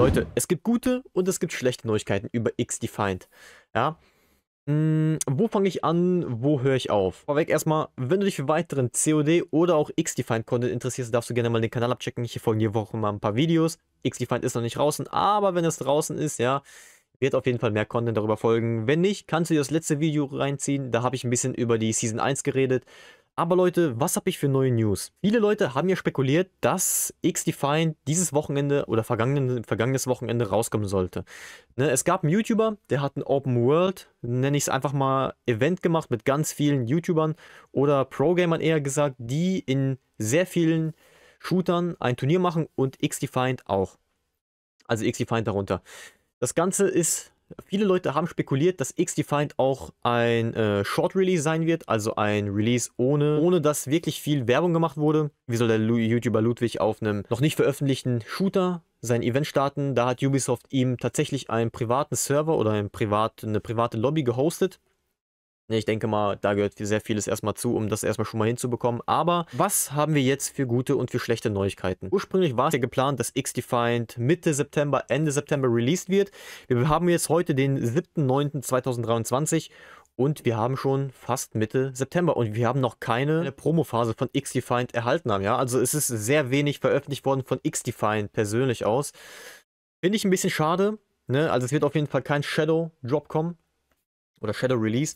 Leute, es gibt gute und es gibt schlechte Neuigkeiten über X-Defined. Ja. Hm, wo fange ich an? Wo höre ich auf? Vorweg erstmal, wenn du dich für weiteren COD oder auch X-Defined-Content interessierst, darfst du gerne mal den Kanal abchecken. Hier folgen jede Woche mal ein paar Videos. X-Defined ist noch nicht draußen, aber wenn es draußen ist, ja, wird auf jeden Fall mehr Content darüber folgen. Wenn nicht, kannst du dir das letzte Video reinziehen. Da habe ich ein bisschen über die Season 1 geredet. Aber Leute, was habe ich für neue News? Viele Leute haben ja spekuliert, dass XDefiant dieses Wochenende oder vergangene, vergangenes Wochenende rauskommen sollte. Ne, es gab einen YouTuber, der hat ein Open World, nenne ich es einfach mal, Event gemacht mit ganz vielen YouTubern oder Pro-Gamern eher gesagt, die in sehr vielen Shootern ein Turnier machen und XDefiant auch. Also XDefiant darunter. Das Ganze ist Viele Leute haben spekuliert, dass X-Defined auch ein äh, Short-Release sein wird, also ein Release ohne, ohne dass wirklich viel Werbung gemacht wurde. Wie soll der YouTuber Ludwig auf einem noch nicht veröffentlichten Shooter sein Event starten? Da hat Ubisoft ihm tatsächlich einen privaten Server oder ein privat, eine private Lobby gehostet. Ne, ich denke mal, da gehört sehr vieles erstmal zu, um das erstmal schon mal hinzubekommen. Aber was haben wir jetzt für gute und für schlechte Neuigkeiten? Ursprünglich war es ja geplant, dass X-Defined Mitte September, Ende September released wird. Wir haben jetzt heute den 7.9.2023 und wir haben schon fast Mitte September und wir haben noch keine Promophase von XDefined erhalten haben. Ja? Also es ist sehr wenig veröffentlicht worden von XDefined persönlich aus. Finde ich ein bisschen schade. Ne? Also es wird auf jeden Fall kein Shadow Drop kommen oder Shadow Release.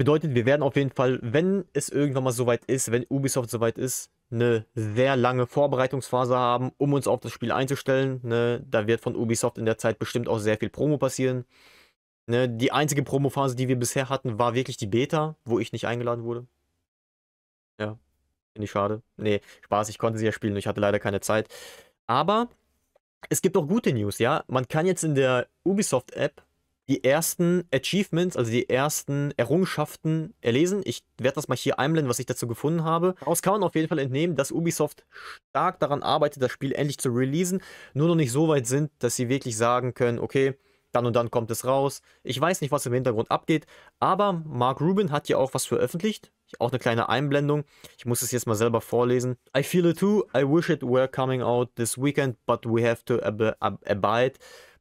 Bedeutet, wir werden auf jeden Fall, wenn es irgendwann mal soweit ist, wenn Ubisoft soweit ist, eine sehr lange Vorbereitungsphase haben, um uns auf das Spiel einzustellen. Ne? Da wird von Ubisoft in der Zeit bestimmt auch sehr viel Promo passieren. Ne? Die einzige Promophase, die wir bisher hatten, war wirklich die Beta, wo ich nicht eingeladen wurde. Ja, finde ich schade. Nee, Spaß, ich konnte sie ja spielen, ich hatte leider keine Zeit. Aber es gibt auch gute News, ja. Man kann jetzt in der Ubisoft-App die ersten Achievements, also die ersten Errungenschaften erlesen. Ich werde das mal hier einblenden, was ich dazu gefunden habe. Daraus kann man auf jeden Fall entnehmen, dass Ubisoft stark daran arbeitet, das Spiel endlich zu releasen, nur noch nicht so weit sind, dass sie wirklich sagen können, okay, dann und dann kommt es raus. Ich weiß nicht, was im Hintergrund abgeht, aber Mark Rubin hat ja auch was veröffentlicht. Auch eine kleine Einblendung. Ich muss es jetzt mal selber vorlesen. I feel it too. I wish it were coming out this weekend, but we have to ab ab abide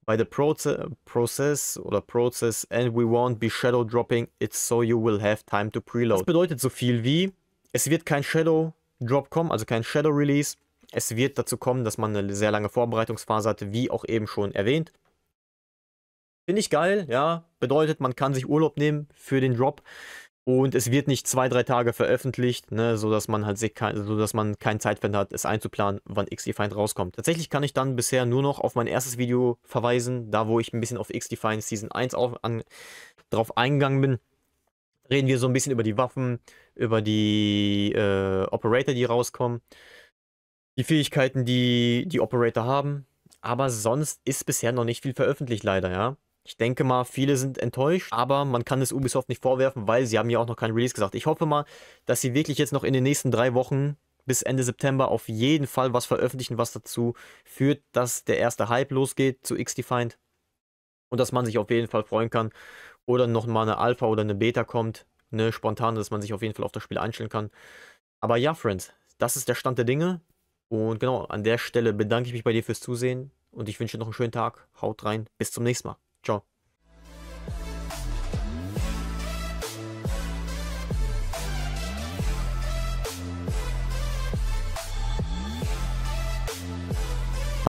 by the proce process oder process and we won't be shadow dropping it so you will have time to preload. Das bedeutet so viel wie, es wird kein Shadow Drop kommen, also kein Shadow Release. Es wird dazu kommen, dass man eine sehr lange Vorbereitungsphase hatte, wie auch eben schon erwähnt. Finde ich geil, ja. Bedeutet, man kann sich Urlaub nehmen für den Drop. Und es wird nicht zwei, drei Tage veröffentlicht, ne, sodass man halt sodass man kein Zeitfenster hat, es einzuplanen, wann XDefined rauskommt. Tatsächlich kann ich dann bisher nur noch auf mein erstes Video verweisen, da wo ich ein bisschen auf XDefined Season 1 auf, an, drauf eingegangen bin. Reden wir so ein bisschen über die Waffen, über die äh, Operator, die rauskommen, die Fähigkeiten, die die Operator haben. Aber sonst ist bisher noch nicht viel veröffentlicht, leider, ja. Ich denke mal, viele sind enttäuscht, aber man kann es Ubisoft nicht vorwerfen, weil sie haben ja auch noch keinen Release gesagt. Ich hoffe mal, dass sie wirklich jetzt noch in den nächsten drei Wochen bis Ende September auf jeden Fall was veröffentlichen, was dazu führt, dass der erste Hype losgeht zu X-Defined und dass man sich auf jeden Fall freuen kann oder noch mal eine Alpha oder eine Beta kommt, ne, spontan, dass man sich auf jeden Fall auf das Spiel einstellen kann. Aber ja, Friends, das ist der Stand der Dinge und genau, an der Stelle bedanke ich mich bei dir fürs Zusehen und ich wünsche noch einen schönen Tag. Haut rein, bis zum nächsten Mal. Ciao.